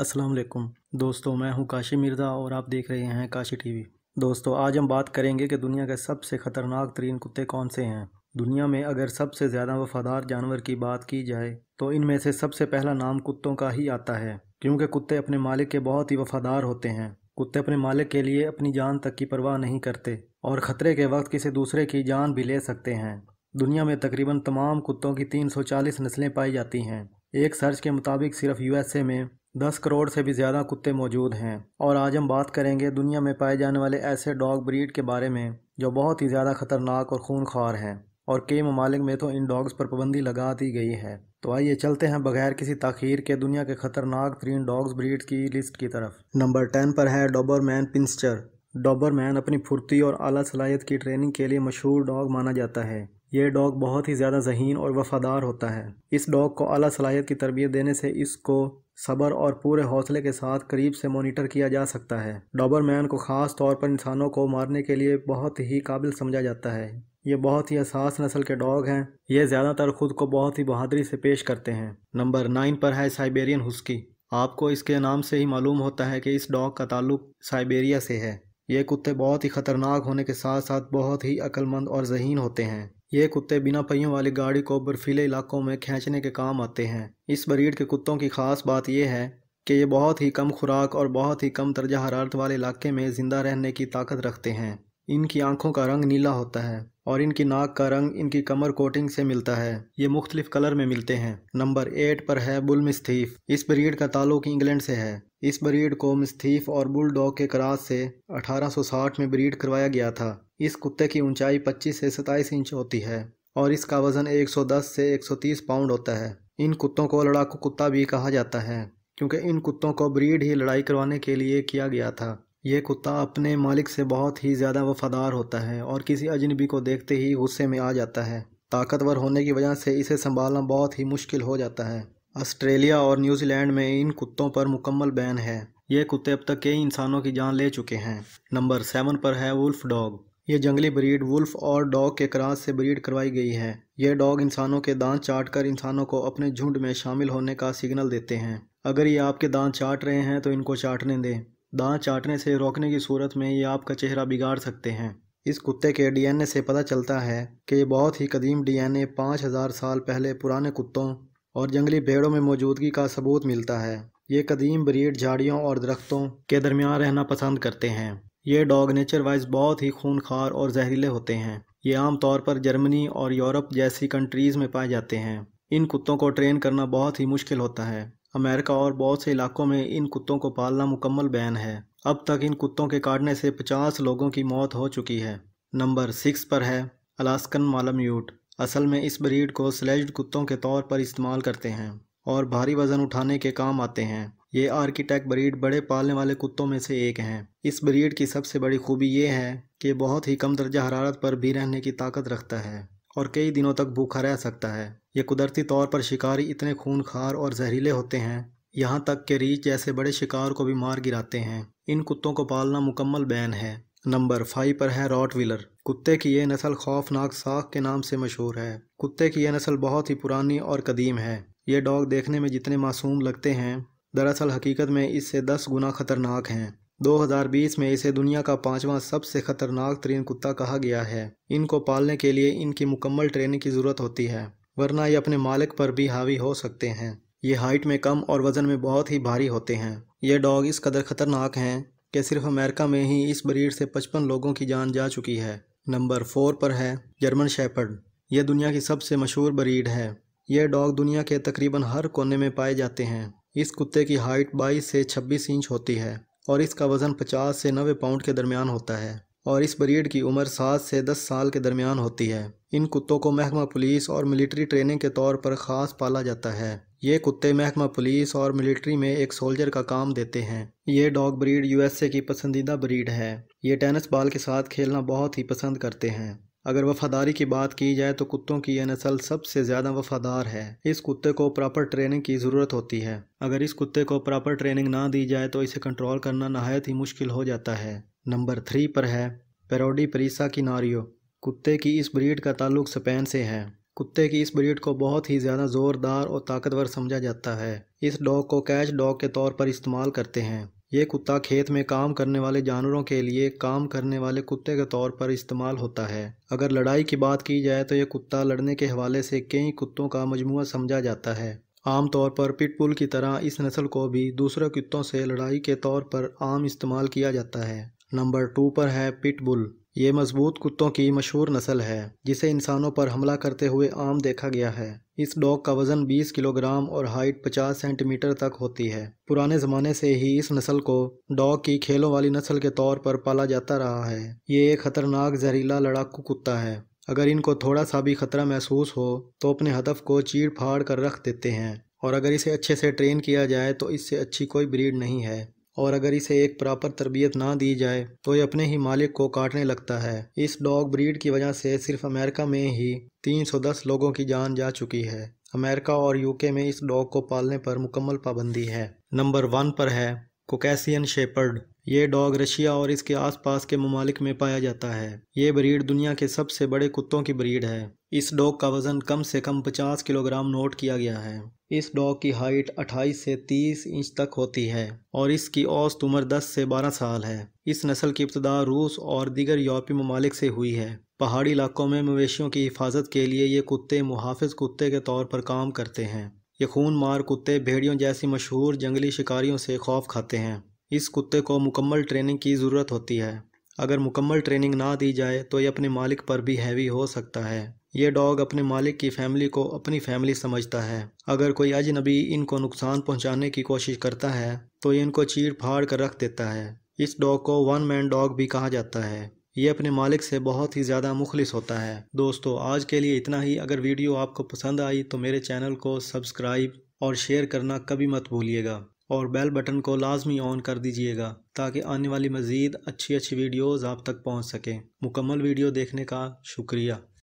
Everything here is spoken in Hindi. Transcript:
अस्सलाम वालेकुम दोस्तों मैं हूं काशी मिर्ज़ा और आप देख रहे हैं काशी टीवी दोस्तों आज हम बात करेंगे कि दुनिया के सबसे ख़तरनाक तरीन कुत्ते कौन से हैं दुनिया में अगर सबसे ज़्यादा वफादार जानवर की बात की जाए तो इनमें से सबसे पहला नाम कुत्तों का ही आता है क्योंकि कुत्ते अपने मालिक के बहुत ही वफादार होते हैं कुत्ते अपने मालिक के लिए अपनी जान तक की परवाह नहीं करते और ख़तरे के वक्त किसी दूसरे की जान भी ले सकते हैं दुनिया में तकरीबन तमाम कुत्तों की 340 नस्लें पाई जाती हैं एक सर्च के मुताबिक सिर्फ यूएसए में दस करोड़ से भी ज़्यादा कुत्ते मौजूद हैं और आज हम बात करेंगे दुनिया में पाए जाने वाले ऐसे डॉग ब्रीड के बारे में जो बहुत ही ज़्यादा ख़तरनाक और खून खार हैं और कई ममालिक में तो इन डॉग्स पर पाबंदी लगा दी गई है तो आइए चलते हैं बगैर किसी तखीर के दुनिया के ख़तरनाक तरीन डॉग्स ब्रीड की लिस्ट की तरफ नंबर टेन पर है डॉबर मैन पिंस्चर मैन अपनी फुर्ती और अली सलाहियत की ट्रेनिंग के लिए मशहूर डॉग माना जाता है यह डॉग बहुत ही ज़्यादा जहीन और वफ़ादार होता है इस डॉग को अला सलाहियत की तरबियत देने से इसको सब्र और पूरे हौसले के साथ करीब से मॉनिटर किया जा सकता है डॉबरमैन को ख़ास तौर पर इंसानों को मारने के लिए बहुत ही काबिल समझा जाता है ये बहुत ही असास नस्ल के डॉग हैं ये ज़्यादातर खुद को बहुत ही बहादरी से पेश करते हैं नंबर नाइन पर है साइबेरियन हुस्की आपको इसके नाम से ही मालूम होता है कि इस डॉग का ताल्लुक साइबेरिया से है ये कुत्ते बहुत ही ख़तरनाक होने के साथ साथ बहुत ही अक्लमंद और जहीन होते हैं ये कुत्ते बिना पहियों वाली गाड़ी को बर्फीले इलाकों में खींचने के काम आते हैं इस ब्रीड के कुत्तों की खास बात यह है कि ये बहुत ही कम खुराक और बहुत ही कम दर्जा हरारत वाले इलाके में ज़िंदा रहने की ताकत रखते हैं इनकी आंखों का रंग नीला होता है और इनकी नाक का रंग इनकी कमर कोटिंग से मिलता है ये मुख्तलिफ कलर में मिलते हैं नंबर एट पर है बुलमिस्थीफ इस ब्रीड का ताल्लुक इंग्लैंड से है इस ब्रीड को मिस्थीफ और बुलडॉग के क्रास से 1860 में ब्रीड करवाया गया था इस कुत्ते की ऊंचाई 25 से 27 इंच होती है और इसका वज़न 110 से 130 पाउंड होता है इन कुत्तों को लड़ाकू कुत्ता भी कहा जाता है क्योंकि इन कुत्तों को ब्रीड ही लड़ाई करवाने के लिए किया गया था ये कुत्ता अपने मालिक से बहुत ही ज़्यादा वफादार होता है और किसी अजनबी को देखते ही गुस्से में आ जाता है ताकतवर होने की वजह से इसे संभालना बहुत ही मुश्किल हो जाता है ऑस्ट्रेलिया और न्यूजीलैंड में इन कुत्तों पर मुकम्मल बैन है ये कुत्ते अब तक कई इंसानों की जान ले चुके हैं नंबर सेवन पर है वुल्फ डॉग ये जंगली ब्रीड वुल्फ और डॉग के क्रास से ब्रीड करवाई गई है ये डॉग इंसानों के दांत चाट कर इंसानों को अपने झुंड में शामिल होने का सिग्नल देते हैं अगर ये आपके दांत चाट रहे हैं तो इनको चाटने दें दांत चाटने से रोकने की सूरत में ये आपका चेहरा बिगाड़ सकते हैं इस कुत्ते के डीएनए से पता चलता है कि ये बहुत ही कदीम डीएनए एन साल पहले पुराने कुत्तों और जंगली भेड़ों में मौजूदगी का सबूत मिलता है ये कदीम ब्रीड झाड़ियों और दरख्तों के दरमियान रहना पसंद करते हैं ये डॉग नेचर वाइज बहुत ही खूनखार और जहरीले होते हैं ये आमतौर पर जर्मनी और यूरोप जैसी कंट्रीज़ में पाए जाते हैं इन कुत्तों को ट्रेन करना बहुत ही मुश्किल होता है अमेरिका और बहुत से इलाकों में इन कुत्तों को पालना मुकम्मल बैन है अब तक इन कुत्तों के काटने से 50 लोगों की मौत हो चुकी है नंबर सिक्स पर है अलास्कन मालम्यूट असल में इस ब्रीड को स्लेज्ड कुत्तों के तौर पर इस्तेमाल करते हैं और भारी वजन उठाने के काम आते हैं ये आर्किटेक्ट ब्रीड बड़े पालने वाले कुत्तों में से एक हैं इस ब्रीड की सबसे बड़ी खूबी ये है कि बहुत ही कम दर्जा हरारत पर भी रहने की ताकत रखता है और कई दिनों तक भूखा रह सकता है ये कुदरती तौर पर शिकारी इतने खूनखार और जहरीले होते हैं यहाँ तक के रीच जैसे बड़े शिकार को भी मार गिराते हैं इन कुत्तों को पालना मुकम्मल बैन है नंबर फाइव पर है रॉट व्हीलर कुत्ते की यह नस्ल खौफनाक साख के नाम से मशहूर है कुत्ते की यह नस्ल बहुत ही पुरानी और कदीम है ये डॉग देखने में जितने मासूम लगते हैं दरअसल हकीकत में इससे दस गुना खतरनाक हैं 2020 में इसे दुनिया का पांचवा सबसे खतरनाक तरीन कुत्ता कहा गया है इनको पालने के लिए इनकी मुकम्मल ट्रेनिंग की ज़रूरत होती है वरना ये अपने मालिक पर भी हावी हो सकते हैं ये हाइट में कम और वज़न में बहुत ही भारी होते हैं ये डॉग इस कदर ख़तरनाक हैं कि सिर्फ अमेरिका में ही इस ब्रीड से पचपन लोगों की जान जा चुकी है नंबर फोर पर है जर्मन शेपर्ड यह दुनिया की सबसे मशहूर ब्रीड है यह डॉग दुनिया के तकरीबन हर कोने में पाए जाते हैं इस कुत्ते की हाइट 22 से 26 इंच होती है और इसका वज़न 50 से 90 पाउंड के दरमियान होता है और इस ब्रीड की उम्र सात से दस साल के दरमियान होती है इन कुत्तों को महकमा पुलिस और मिलिट्री ट्रेनिंग के तौर पर ख़ास पाला जाता है ये कुत्ते महकमा पुलिस और मिलिट्री में एक सोल्जर का काम देते हैं ये डॉग ब्रीड यूएसए की पसंदीदा ब्रीड है ये टेनिस बॉल के साथ खेलना बहुत ही पसंद करते हैं अगर वफादारी की बात की जाए तो कुत्तों की यह नस्ल सबसे ज़्यादा वफादार है इस कुत्ते को प्रॉपर ट्रेनिंग की ज़रूरत होती है अगर इस कुत्ते को प्रॉपर ट्रेनिंग ना दी जाए तो इसे कंट्रोल करना नहायत ही मुश्किल हो जाता है नंबर थ्री पर है पेरोडी परिसा की नारियो कुत्ते की इस ब्रीड का ताल्लुक स्पेन से है कुत्ते की इस ब्रीड को बहुत ही ज़्यादा ज़ोरदार और ताकतवर समझा जाता है इस डॉग को कैच डॉग के तौर पर इस्तेमाल करते हैं ये कुत्ता खेत में काम करने वाले जानवरों के लिए काम करने वाले कुत्ते के तौर पर इस्तेमाल होता है अगर लड़ाई की बात की जाए तो ये कुत्ता लड़ने के हवाले से कई कुत्तों का मजमू समझा जाता है आमतौर पर पिटबुल की तरह इस नस्ल को भी दूसरे कुत्तों से लड़ाई के तौर पर आम इस्तेमाल किया जाता है नंबर टू पर है पिटबुल ये मजबूत कुत्तों की मशहूर नस्ल है जिसे इंसानों पर हमला करते हुए आम देखा गया है इस डॉग का वज़न 20 किलोग्राम और हाइट 50 सेंटीमीटर तक होती है पुराने ज़माने से ही इस नस्ल को डॉग की खेलों वाली नस्ल के तौर पर पाला जाता रहा है ये एक ख़तरनाक जहरीला लड़ाकू कुत्ता है अगर इनको थोड़ा सा भी ख़तरा महसूस हो तो अपने हदफ को चीड़ फाड़ कर रख देते हैं और अगर इसे अच्छे से ट्रेन किया जाए तो इससे अच्छी कोई ब्रीड नहीं है और अगर इसे एक प्रॉपर तरबियत ना दी जाए तो ये अपने ही मालिक को काटने लगता है इस डॉग ब्रीड की वजह से सिर्फ अमेरिका में ही 310 लोगों की जान जा चुकी है अमेरिका और यूके में इस डॉग को पालने पर मुकम्मल पाबंदी है नंबर वन पर है कोकैसियन शेपर्ड ये डॉग रशिया और इसके आसपास के ममालिक में पाया जाता है ये ब्रीड दुनिया के सबसे बड़े कुत्तों की ब्रीड है इस डॉग का वज़न कम से कम 50 किलोग्राम नोट किया गया है इस डॉग की हाइट 28 से 30 इंच तक होती है और इसकी औसत उम्र 10 से 12 साल है इस नस्ल की इब्तदा रूस और दीगर यूरोपी ममालिक से हुई है पहाड़ी इलाकों में मवेशियों की हिफाजत के लिए ये कुत्ते मुहाफ़ कुत्ते के तौर पर काम करते हैं ये खून मार कुत्ते भेड़ियों जैसी मशहूर जंगली शिकारियों से खौफ खाते हैं इस कुत्ते को मुकम्मल ट्रेनिंग की ज़रूरत होती है अगर मुकम्मल ट्रेनिंग ना दी जाए तो ये अपने मालिक पर भी हैवी हो सकता है ये डॉग अपने मालिक की फैमिली को अपनी फैमिली समझता है अगर कोई अजनबी इनको नुकसान पहुंचाने की कोशिश करता है तो ये इनको चीर फाड़ कर रख देता है इस डॉग को वन मैन डॉग भी कहा जाता है ये अपने मालिक से बहुत ही ज़्यादा मुखलिस होता है दोस्तों आज के लिए इतना ही अगर वीडियो आपको पसंद आई तो मेरे चैनल को सब्सक्राइब और शेयर करना कभी मत भूलिएगा और बेल बटन को लाजमी ऑन कर दीजिएगा ताकि आने वाली मज़ीद अच्छी अच्छी वीडियोज़ आप तक पहुँच सकें मुकम्मल वीडियो देखने का शुक्रिया